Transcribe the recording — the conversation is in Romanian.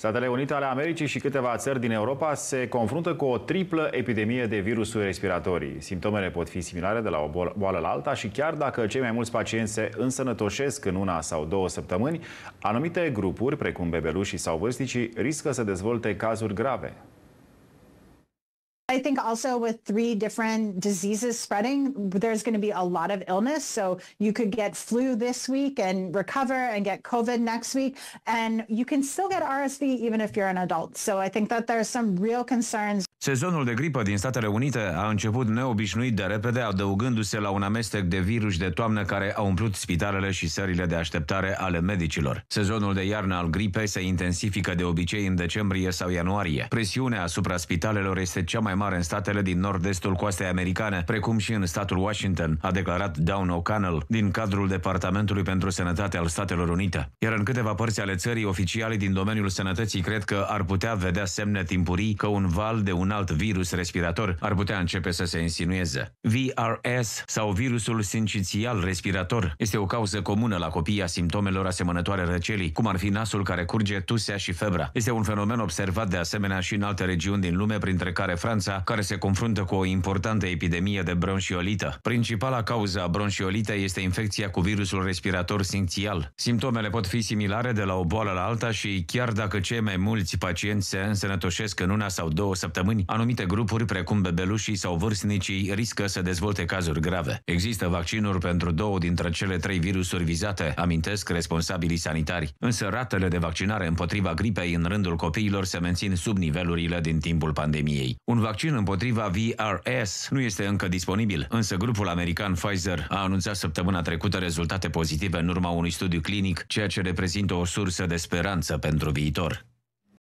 Statele Unite ale Americii și câteva țări din Europa se confruntă cu o triplă epidemie de virusuri respiratorii. Simptomele pot fi similare de la o boală la alta și chiar dacă cei mai mulți pacienți se însănătoșesc în una sau două săptămâni, anumite grupuri, precum bebelușii sau vârstnicii, riscă să dezvolte cazuri grave. I think also with three different diseases spreading, there's going to be a lot of illness. So you could get flu this week and recover and get COVID next week. And you can still get RSV even if you're an adult. So I think that there's some real concerns Sezonul de gripă din Statele Unite a început neobișnuit de repede, adăugându-se la un amestec de virus de toamnă care a umplut spitalele și sările de așteptare ale medicilor. Sezonul de iarnă al gripei se intensifică de obicei în decembrie sau ianuarie. Presiunea asupra spitalelor este cea mai mare în statele din nord-estul coastei americane, precum și în statul Washington, a declarat Dawn O'Connell din cadrul Departamentului pentru Sănătate al Statelor Unite. Iar în câteva părți ale țării, oficialii din domeniul sănătății cred că ar putea vedea semne timpurii că un val de un un alt virus respirator ar putea începe să se insinueze. VRS sau virusul sincițial respirator este o cauză comună la copii a simptomelor asemănătoare răcelii, cum ar fi nasul care curge, tusea și febra. Este un fenomen observat de asemenea și în alte regiuni din lume, printre care Franța, care se confruntă cu o importantă epidemie de bronșiolită. Principala cauză a bronșiolitei este infecția cu virusul respirator sincițial. Simptomele pot fi similare de la o boală la alta și chiar dacă cei mai mulți pacienți se însănătoșesc în una sau două săptămâni, ani, anumite grupuri, precum bebelușii sau vârstnicii, riscă să dezvolte cazuri grave. Există vaccinuri pentru două dintre cele trei virusuri vizate, amintesc responsabilii sanitari, însă ratele de vaccinare împotriva gripei în rândul copiilor se mențin sub nivelurile din timpul pandemiei. Un vaccin împotriva VRS nu este încă disponibil, însă grupul american Pfizer a anunțat săptămâna trecută rezultate pozitive în urma unui studiu clinic, ceea ce reprezintă o sursă de speranță pentru viitor.